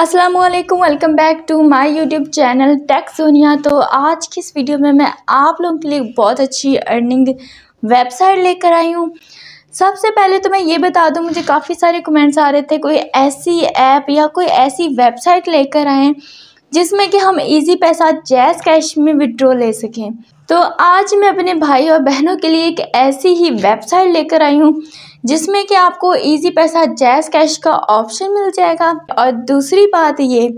Aslam welcome back to my YouTube channel tech Sonia तो आज की इस वीडियो में मैं आप लोगों के लिए बहुत अच्छी अर्निंग वेबसाइट लेकर आई हूँ सबसे पहले तो मैं ये बता दूँ मुझे काफ़ी सारे कमेंट्स आ रहे थे कोई ऐसी ऐप या कोई ऐसी वेबसाइट लेकर आएँ जिसमें कि हम इजी पैसा जैस कैश में विड्रॉ ले सकें तो आज मैं अपने भाई और बहनों के लिए एक ऐसी ही वेबसाइट लेकर आई हूँ जिसमें कि आपको इजी पैसा जैस कैश का ऑप्शन मिल जाएगा और दूसरी बात ये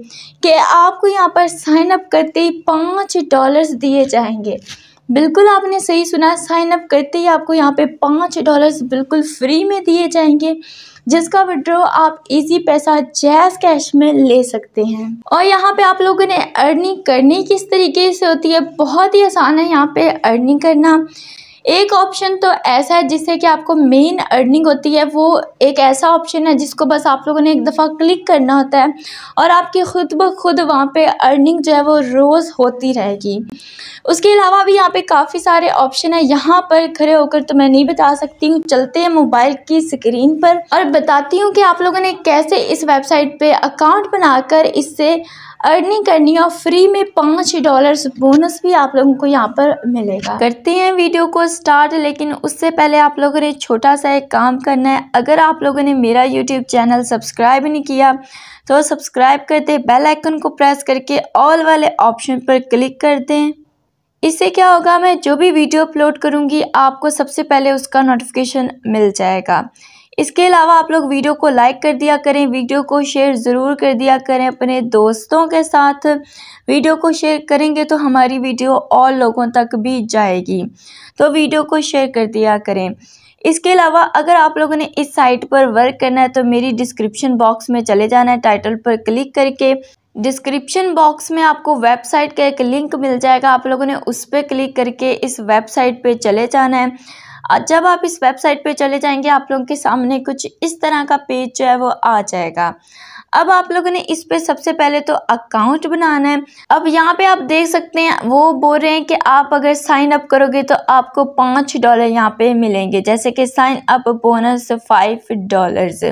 कि आपको यहाँ पर साइन अप करते ही पाँच डॉलर्स दिए जाएंगे बिल्कुल आपने सही सुना साइन अप करते ही आपको यहाँ पे पाँच डॉलर्स बिल्कुल फ्री में दिए जाएंगे जिसका विड्रॉ आप इजी पैसा जैस कैश में ले सकते हैं और यहाँ पे आप लोगों ने अर्निंग करनी किस तरीके से होती है बहुत ही आसान है यहाँ पे अर्निंग करना एक ऑप्शन तो ऐसा है जिससे कि आपको मेन अर्निंग होती है वो एक ऐसा ऑप्शन है जिसको बस आप लोगों ने एक दफ़ा क्लिक करना होता है और आपकी खुद ब खुद वहाँ पे अर्निंग जो है वो रोज़ होती रहेगी उसके अलावा भी यहाँ पे काफ़ी सारे ऑप्शन है यहाँ पर खड़े होकर तो मैं नहीं बता सकती हूँ चलते हैं मोबाइल की स्क्रीन पर और बताती हूँ कि आप लोगों ने कैसे इस वेबसाइट पर अकाउंट बनाकर इससे अर्निंग करनी है और फ्री में पाँच डॉलर्स बोनस भी आप लोगों को यहाँ पर मिलेगा करते हैं वीडियो को स्टार्ट लेकिन उससे पहले आप लोगों ने छोटा सा एक काम करना है अगर आप लोगों ने मेरा यूट्यूब चैनल सब्सक्राइब नहीं किया तो सब्सक्राइब कर दे बेल आइकन को प्रेस करके ऑल वाले ऑप्शन पर क्लिक कर दें इससे क्या होगा मैं जो भी वीडियो अपलोड करूँगी आपको सबसे पहले उसका नोटिफिकेशन मिल जाएगा इसके अलावा आप लोग वीडियो को लाइक कर दिया करें वीडियो को शेयर ज़रूर कर दिया करें अपने दोस्तों के साथ वीडियो को शेयर करेंगे तो हमारी वीडियो और लोगों तक भी जाएगी तो वीडियो को शेयर कर दिया करें इसके अलावा अगर आप लोगों ने इस साइट पर वर्क करना है तो मेरी डिस्क्रिप्शन बॉक्स में चले जाना है टाइटल पर क्लिक करके डिस्क्रिप्शन बॉक्स में आपको वेबसाइट का एक लिंक मिल जाएगा आप लोगों ने उस पर क्लिक करके इस वेबसाइट पे चले जाना है जब आप इस वेबसाइट पे चले जाएंगे आप लोगों के सामने कुछ इस तरह का पेज जो है वो आ जाएगा अब आप लोगों ने इस पे सबसे पहले तो अकाउंट बनाना है अब यहाँ पे आप देख सकते हैं वो बोल रहे हैं कि आप अगर साइन अप करोगे तो आपको पाँच डॉलर यहाँ पे मिलेंगे जैसे कि sign up bonus five dollars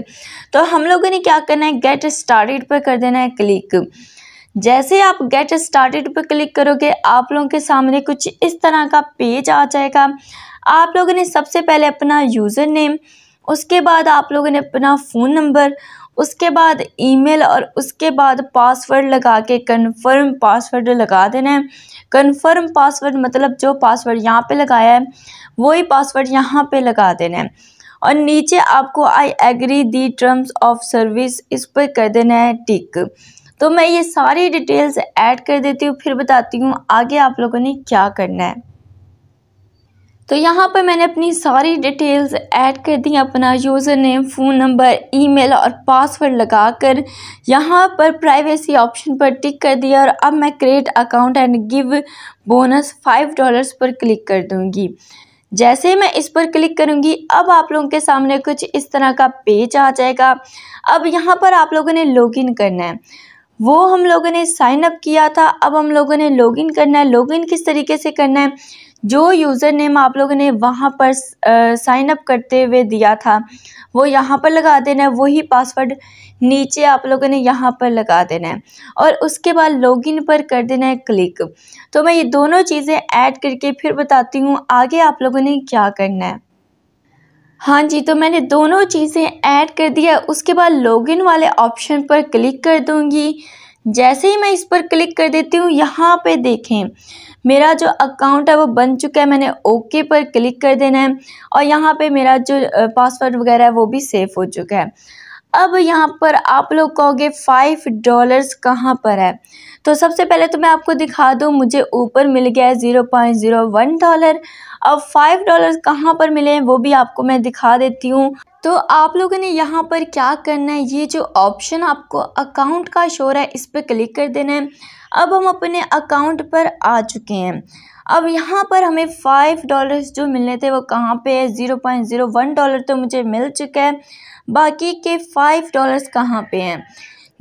तो हम लोगों ने क्या करना है गेट स्टार्टेड पर कर देना है क्लिक जैसे आप गेट स्टार्टेड पर क्लिक करोगे आप लोगों के सामने कुछ इस तरह का पेज आ जाएगा आप लोगों ने सबसे पहले अपना यूज़र नेम उसके बाद आप लोगों ने अपना फ़ोन नंबर उसके बाद ईमेल और उसके बाद पासवर्ड लगा के कंफर्म पासवर्ड लगा देना है कंफर्म पासवर्ड मतलब जो पासवर्ड यहाँ पे लगाया है वही पासवर्ड यहाँ पे लगा देना है और नीचे आपको I agree the terms of service इस पर कर देना है टिक तो मैं ये सारी डिटेल्स ऐड कर देती हूँ फिर बताती हूँ आगे आप लोगों ने क्या करना है तो यहाँ पर मैंने अपनी सारी डिटेल्स ऐड कर दी अपना user name phone number email और पासवर्ड लगाकर यहाँ पर प्राइवेसी ऑप्शन पर टिक कर दिया और अब मैं create account and give bonus five dollars पर क्लिक कर दूँगी जैसे ही मैं इस पर क्लिक करूँगी अब आप लोगों के सामने कुछ इस तरह का पेज आ जाएगा अब यहाँ पर आप लोगों ने लॉगिन करना है वो हम लोगों ने साइन अप किया था अब हम लोगों ने लॉगिन करना है लॉगिन किस तरीके से करना है जो यूज़र नेम आप लोगों ने वहाँ पर साइन अप करते हुए दिया था वो यहाँ पर लगा देना है वही पासवर्ड नीचे आप लोगों ने यहाँ पर लगा देना है और उसके बाद लॉगिन पर कर देना है क्लिक तो मैं ये दोनों चीज़ें ऐड करके फिर बताती हूँ आगे आप लोगों ने क्या करना है हाँ जी तो मैंने दोनों चीज़ें ऐड कर दिया उसके बाद लॉगिन वाले ऑप्शन पर क्लिक कर दूँगी जैसे ही मैं इस पर क्लिक कर देती हूँ यहाँ पर देखें मेरा जो अकाउंट है वो बन चुका है मैंने ओके पर क्लिक कर देना है और यहाँ पे मेरा जो पासवर्ड वगैरह है वो भी सेफ़ हो चुका है अब यहाँ पर आप लोग कहोगे फ़ाइव डॉलर्स कहाँ पर है तो सबसे पहले तो मैं आपको दिखा दूँ मुझे ऊपर मिल गया है zero point zero one dollar अब फ़ाइव डॉलर्स कहाँ पर मिले हैं वो भी आपको मैं दिखा देती हूँ तो आप लोगों ने यहाँ पर क्या करना है ये जो ऑप्शन आपको अकाउंट का शोर है इस पर क्लिक कर देना है अब हम अपने अकाउंट पर आ चुके हैं अब यहाँ पर हमें फ़ाइव डॉलर्स जो मिलने थे वो कहाँ पे है zero point zero one dollar तो मुझे मिल चुका है बाकी के फ़ाइव डॉलर्स कहाँ पे हैं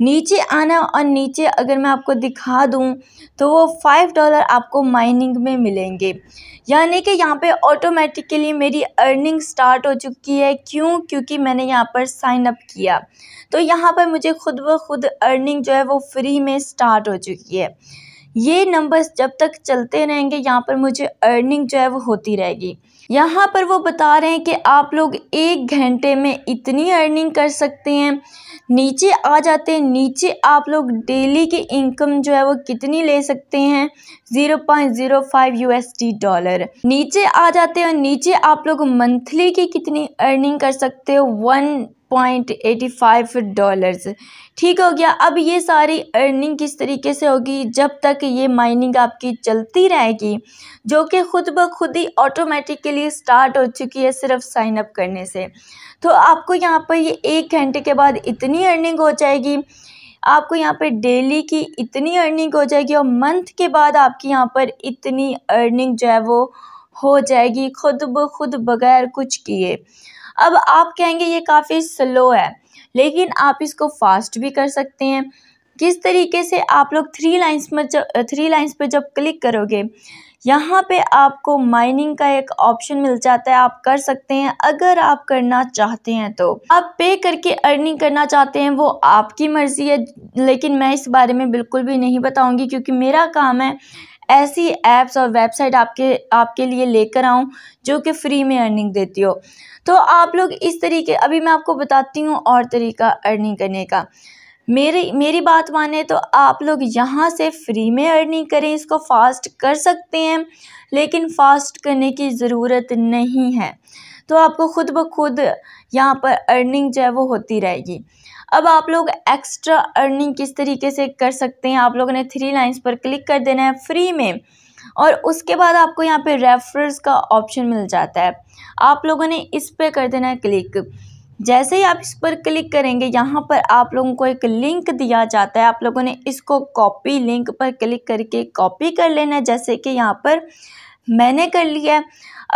नीचे आना और नीचे अगर मैं आपको दिखा दूँ तो वो फाइव डॉलर आपको माइनिंग में मिलेंगे यानी कि यहाँ पे ऑटोमेटिकली मेरी अर्निंग स्टार्ट हो चुकी है क्यों क्योंकि मैंने यहाँ पर साइन अप किया तो यहाँ पर मुझे खुद ब खुद अर्निंग जो है वो फ्री में स्टार्ट हो चुकी है ये नंबर्स जब तक चलते रहेंगे यहाँ पर मुझे अर्निंग जो है वो होती रहेगी यहाँ पर वो बता रहे हैं कि आप लोग एक घंटे में इतनी अर्निंग कर सकते हैं नीचे आ जाते हैं नीचे आप लोग डेली की इनकम जो है वो कितनी ले सकते हैं zero point zero five U S dollar नीचे आ जाते हैं नीचे आप लोग मंथली की कितनी अर्निंग कर सकते हो one point eighty five dollars ठीक हो गया अब ये सारी अर्निंग किस तरीके से होगी जब तक ये माइनिंग आपकी चलती रहेगी जो कि खुद ब खुद ही ऑटोमेटिकली स्टार्ट हो चुकी है सिर्फ साइन अप करने से तो आपको यहाँ पर ये एक घंटे के बाद इतनी अर्निंग हो जाएगी आपको यहाँ पर डेली की इतनी अर्निंग हो जाएगी और मंथ के बाद आपकी यहाँ पर इतनी अर्निंग जो है वो हो जाएगी खुद ब खुद बगैर कुछ किए अब आप कहेंगे ये काफ़ी स्लो है लेकिन आप इसको फास्ट भी कर सकते हैं किस तरीके से आप लोग थ्री लाइंस में जब थ्री लाइंस पर जब क्लिक करोगे यहाँ पे आपको माइनिंग का एक ऑप्शन मिल जाता है आप कर सकते हैं अगर आप करना चाहते हैं तो आप पे करके अर्निंग करना चाहते हैं वो आपकी मर्ज़ी है लेकिन मैं इस बारे में बिल्कुल भी नहीं बताऊंगी क्योंकि मेरा काम है ऐसी ऐप्स और वेबसाइट आपके आपके लिए लेकर आऊँ जो कि फ्री में अर्निंग देती हो तो आप लोग इस तरीके अभी मैं आपको बताती हूँ और तरीका अर्निंग करने का मेरी मेरी बात माने तो आप लोग यहाँ से फ्री में अर्निंग करें इसको फास्ट कर सकते हैं लेकिन फास्ट करने की ज़रूरत नहीं है तो आपको ख़ुद ब खुद यहाँ पर अर्निंग जो है वो होती रहेगी अब आप लोग एक्स्ट्रा अर्निंग किस तरीके से कर सकते हैं आप लोगों ने थ्री लाइंस पर क्लिक कर देना है फ्री में और उसके बाद आपको यहाँ पे रेफरेंस का ऑप्शन मिल जाता है आप लोगों ने इस पर कर देना है क्लिक जैसे ही आप इस पर क्लिक करेंगे यहाँ पर आप लोगों को एक लिंक दिया जाता है आप लोगों ने इसको कॉपी लिंक पर क्लिक करके कॉपी कर लेना है जैसे कि यहाँ पर मैंने कर लिया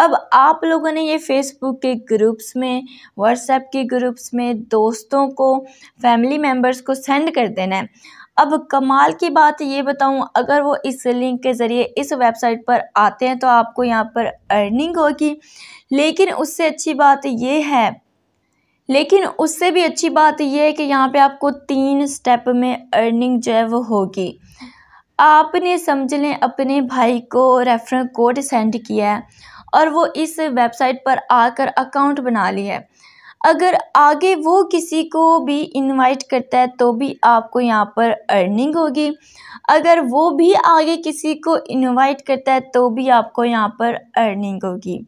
अब आप लोगों ने ये फेसबुक के ग्रुप्स में व्हाट्सएप के ग्रुप्स में दोस्तों को फैमिली मेम्बर्स को सेंड कर देना है अब कमाल की बात ये बताऊं अगर वो इस लिंक के ज़रिए इस वेबसाइट पर आते हैं तो आपको यहाँ पर अर्निंग होगी लेकिन उससे अच्छी बात ये है लेकिन उससे भी अच्छी बात यह है कि यहाँ पे आपको तीन स्टेप में अर्निंग जो है वो होगी आपने समझ लें अपने भाई को रेफरल कोड सेंड किया है और वो इस वेबसाइट पर आकर अकाउंट बना लिया है अगर आगे वो किसी को भी इनवाइट करता है तो भी आपको यहाँ पर अर्निंग होगी अगर वो भी आगे किसी को इनवाइट करता है तो भी आपको यहाँ पर अर्निंग होगी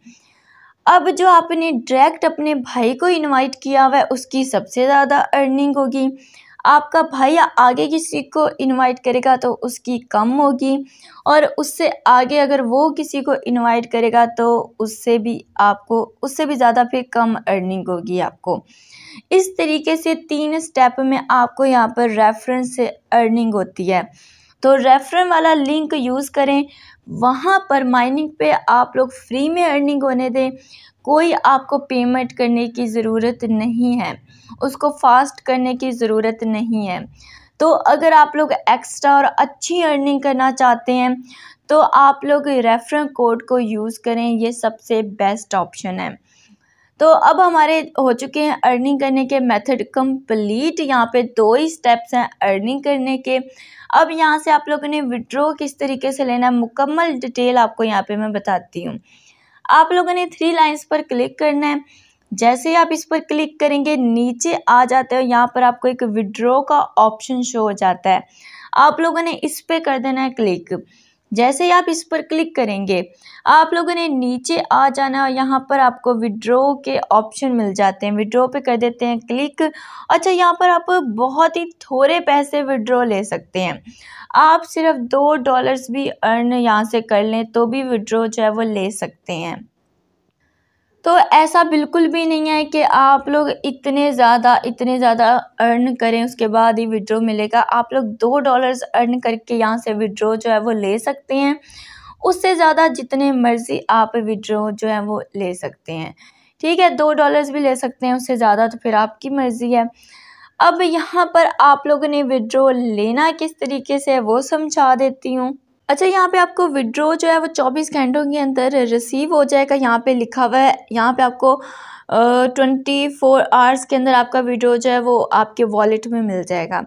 अब जो आपने डायरेक्ट अपने भाई को इनवाइट किया हुआ है उसकी सबसे ज़्यादा अर्निंग होगी आपका भाई आगे किसी को इनवाइट करेगा तो उसकी कम होगी और उससे आगे अगर वो किसी को इनवाइट करेगा तो उससे भी आपको उससे भी ज़्यादा फिर कम अर्निंग होगी आपको इस तरीके से तीन स्टेप में आपको यहाँ पर रेफरेंस से अर्निंग होती है तो रेफरल वाला लिंक यूज़ करें वहाँ पर माइनिंग पे आप लोग फ्री में अर्निंग होने दें कोई आपको पेमेंट करने की ज़रूरत नहीं है उसको फास्ट करने की ज़रूरत नहीं है तो अगर आप लोग एक्स्ट्रा और अच्छी अर्निंग करना चाहते हैं तो आप लोग रेफरल कोड को यूज़ करें ये सबसे बेस्ट ऑप्शन है तो अब हमारे हो चुके हैं अर्निंग करने के मेथड कंप्लीट यहाँ पे दो ही स्टेप्स हैं अर्निंग करने के अब यहाँ से आप लोगों ने विड्रॉ किस तरीके से लेना है मुकम्मल डिटेल आपको यहाँ पे मैं बताती हूँ आप लोगों ने थ्री लाइंस पर क्लिक करना है जैसे ही आप इस पर क्लिक करेंगे नीचे आ जाते हो यहाँ पर आपको एक विड्रॉ का ऑप्शन शो हो जाता है आप लोगों ने इस पर कर देना है क्लिक जैसे ही आप इस पर क्लिक करेंगे आप लोगों ने नीचे आ जाना और यहाँ पर आपको विड्रो के ऑप्शन मिल जाते हैं विड्रो पे कर देते हैं क्लिक अच्छा यहाँ पर आप बहुत ही थोड़े पैसे विड्रो ले सकते हैं आप सिर्फ दो डॉलर्स भी अर्न यहाँ से कर लें तो भी विड्रो जो है वो ले सकते हैं तो ऐसा बिल्कुल भी नहीं है कि आप लोग इतने ज़्यादा इतने ज़्यादा अर्न करें उसके बाद ही विड्रो मिलेगा आप लोग दो डॉलर्स अर्न करके यहाँ से विड्रो जो है वो ले सकते हैं उससे ज़्यादा जितने मर्ज़ी आप विड्रो जो है वो ले सकते हैं ठीक है दो डॉलर्स भी ले सकते हैं उससे ज़्यादा तो फिर आपकी मर्ज़ी है अब यहाँ पर आप लोगों ने विड्रो लेना किस तरीके से वो समझा देती हूँ अच्छा यहाँ पे आपको विड्रो जो है वो 24 घंटों के अंदर रिसीव हो जाएगा यहाँ पे लिखा हुआ है यहाँ पे आपको ट्वेंटी फोर आवर्स के अंदर आपका विड्रो जो है वो आपके वॉलेट में मिल जाएगा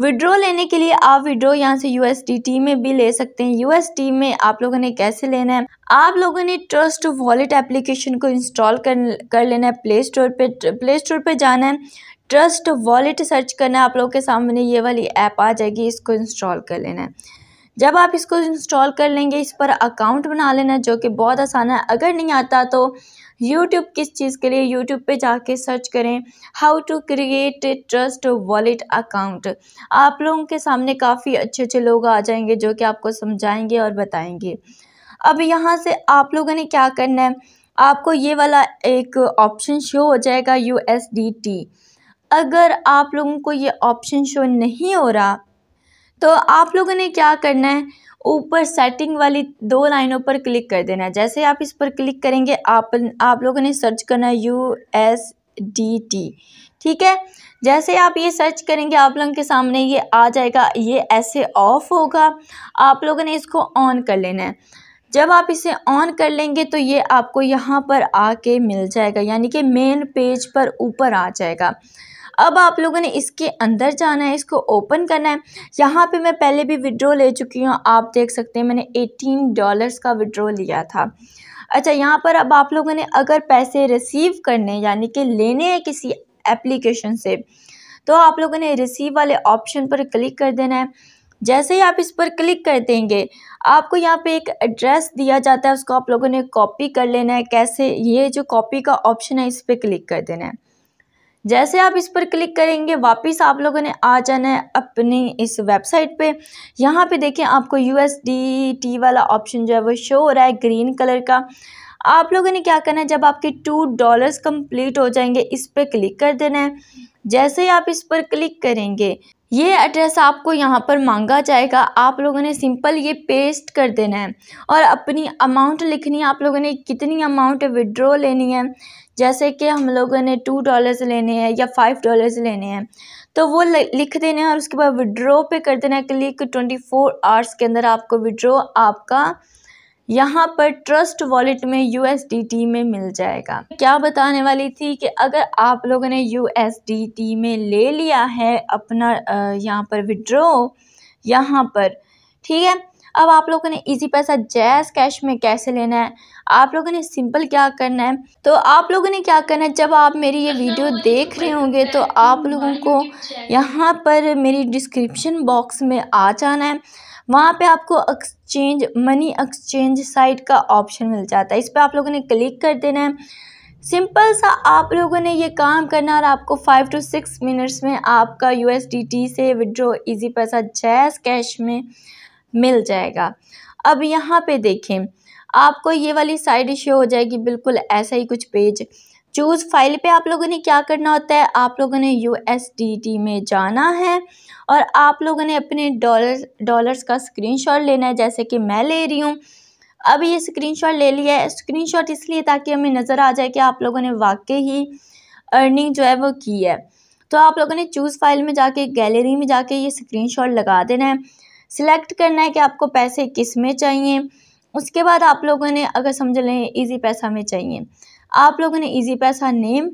विड्रो लेने के लिए आप विड्रो यहाँ से यूएसडीटी में भी ले सकते हैं यूएसडी में आप लोगों ने कैसे लेना है आप लोगों ने ट्रस्ट वॉलेट एप्लीकेशन को इंस्टॉल कर कर लेना है प्ले स्टोर पर प्ले स्टोर पर जाना है ट्रस्ट वॉलेट सर्च करना है आप लोगों के सामने ये वाली ऐप आ जाएगी इसको इंस्टॉल कर लेना है जब आप इसको इंस्टॉल कर लेंगे इस पर अकाउंट बना लेना जो कि बहुत आसान है अगर नहीं आता तो यूट्यूब किस चीज़ के लिए यूट्यूब पे जाके सर्च करें how to create trust wallet account आप लोगों के सामने काफ़ी अच्छे अच्छे लोग आ जाएंगे जो कि आपको समझाएंगे और बताएंगे अब यहाँ से आप लोगों ने क्या करना है आपको ये वाला एक ऑप्शन शो हो जाएगा यू अगर आप लोगों को ये ऑप्शन शो नहीं हो रहा तो आप लोगों ने क्या करना है ऊपर सेटिंग वाली दो लाइनों पर क्लिक कर देना है जैसे आप इस पर क्लिक करेंगे आप आप लोगों ने सर्च करना है यू एस डी टी ठीक है जैसे आप ये सर्च करेंगे आप लोगों के सामने ये आ जाएगा ये ऐसे ऑफ होगा आप लोगों ने इसको ऑन कर लेना है जब आप इसे ऑन कर लेंगे तो ये आपको यहाँ पर आके मिल जाएगा यानी कि मेन पेज पर ऊपर आ जाएगा अब आप लोगों ने इसके अंदर जाना है इसको ओपन करना है यहाँ पे मैं पहले भी विड्रॉ ले चुकी हूँ आप देख सकते हैं मैंने एटीन डॉलर्स का विड्रॉ लिया था अच्छा यहाँ पर अब आप लोगों ने अगर पैसे रिसीव करने यानी कि लेने हैं किसी एप्लीकेशन से तो आप लोगों ने रिसीव वाले ऑप्शन पर क्लिक कर देना है जैसे ही आप इस पर क्लिक कर देंगे आपको यहाँ पे एक एड्रेस दिया जाता है उसको आप लोगों ने कॉपी कर लेना है कैसे ये जो कॉपी का ऑप्शन है इस पर क्लिक कर देना है जैसे आप इस पर क्लिक करेंगे वापस आप लोगों ने आ जाना है अपनी इस वेबसाइट पे यहाँ पे देखिए आपको यू टी वाला ऑप्शन जो है वो शो हो रहा है ग्रीन कलर का आप लोगों ने क्या करना है जब आपके टू डॉलर्स कंप्लीट हो जाएंगे इस पर क्लिक कर देना है जैसे ही आप इस पर क्लिक करेंगे ये एड्रेस आपको यहाँ पर मांगा जाएगा आप लोगों ने सिंपल ये पेस्ट कर देना है और अपनी अमाउंट लिखनी है आप लोगों ने कितनी अमाउंट विड्रॉ लेनी है जैसे कि हम लोगों ने टू डॉलर्स लेने हैं या फ़ाइव डॉलर्स लेने हैं तो वो लिख देने हैं और उसके बाद विड्रॉ पे कर देना है क्लिक ट्वेंटी फोर आवर्स के अंदर आपको विड्रॉ आपका यहाँ पर ट्रस्ट वॉलेट में यू में मिल जाएगा क्या बताने वाली थी कि अगर आप लोगों ने यू में ले लिया है अपना यहाँ पर विड्रॉ यहाँ पर ठीक है अब आप लोगों ने इजी पैसा जैज़ कैश में कैसे लेना है आप लोगों ने सिंपल क्या करना है तो आप लोगों ने क्या करना है जब आप मेरी ये वीडियो देख रहे होंगे तो आप लोगों को यहाँ पर मेरी डिस्क्रिप्शन बॉक्स में आ जाना है वहाँ पे आपको एक्सचेंज मनी एक्सचेंज साइट का ऑप्शन मिल जाता है इस पर आप लोगों ने क्लिक कर देना है सिंपल सा आप लोगों ने ये काम करना और आपको फाइव टू सिक्स मिनट्स में आपका यू से विड्रो इजी पैसा जैस कैश में मिल जाएगा अब यहाँ पे देखें आपको ये वाली साइड शो हो जाएगी बिल्कुल ऐसा ही कुछ पेज चूज़ फाइल पे आप लोगों ने क्या करना होता है आप लोगों ने यू में जाना है और आप लोगों ने अपने डॉलर डॉलर्स का स्क्रीनशॉट लेना है जैसे कि मैं ले रही हूँ अब ये स्क्रीनशॉट ले लिया है स्क्रीनशॉट इसलिए ताकि हमें नज़र आ जाए कि आप लोगों ने वाकई ही अर्निंग जो है वो की है तो आप लोगों ने चूज़ फाइल में जाके गैलरी में जाके ये स्क्रीनशॉट लगा देना है सिलेक्ट करना है कि आपको पैसे किस में चाहिए उसके बाद आप लोगों ने अगर समझ लें ईजी पैसा में चाहिए आप लोगों ने ईजी पैसा नेम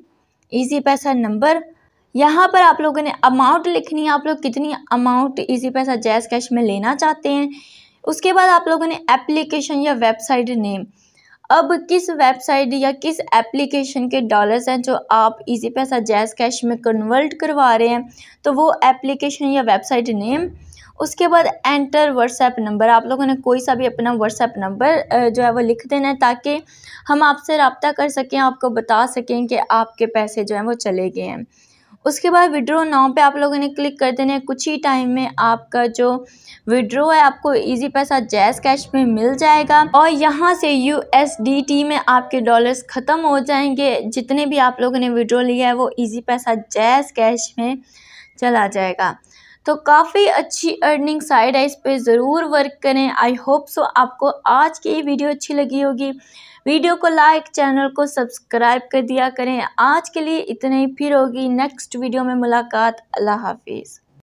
ईजी पैसा नंबर यहाँ पर आप लोगों ने अमाउंट लिखनी है आप लोग कितनी अमाउंट ईजी पैसा जैस कैश में लेना चाहते हैं उसके बाद आप लोगों ने एप्लीकेशन या वेबसाइट नेम अब किस वेबसाइट या किस एप्लीकेशन के डॉलर्स हैं जो आप इजी पैसा जैस कैश में कन्वर्ट करवा रहे हैं तो वो एप्लीकेशन या वेबसाइट नेम उसके बाद एंटर व्हाट्सएप नंबर आप लोगों ने कोई सा भी अपना व्हाट्सएप नंबर जो है वो लिख देना है ताकि हम आपसे रबता कर सकें आपको बता सकें कि आपके पैसे जो हैं वो चले गए हैं उसके बाद विड्रो नाव पे आप लोगों ने क्लिक कर देना है कुछ ही टाइम में आपका जो विड्रो है आपको इजी पैसा जैस कैश में मिल जाएगा और यहाँ से यू में आपके डॉलर्स ख़त्म हो जाएंगे जितने भी आप लोगों ने विड्रो लिया है वो इजी पैसा जैस कैश में चला जाएगा तो काफ़ी अच्छी अर्निंग साइड है इस पर ज़रूर वर्क करें आई होप सो आपको आज की वीडियो अच्छी लगी होगी वीडियो को लाइक चैनल को सब्सक्राइब कर दिया करें आज के लिए इतने ही फिर होगी नेक्स्ट वीडियो में मुलाकात अल्लाह हाफिज़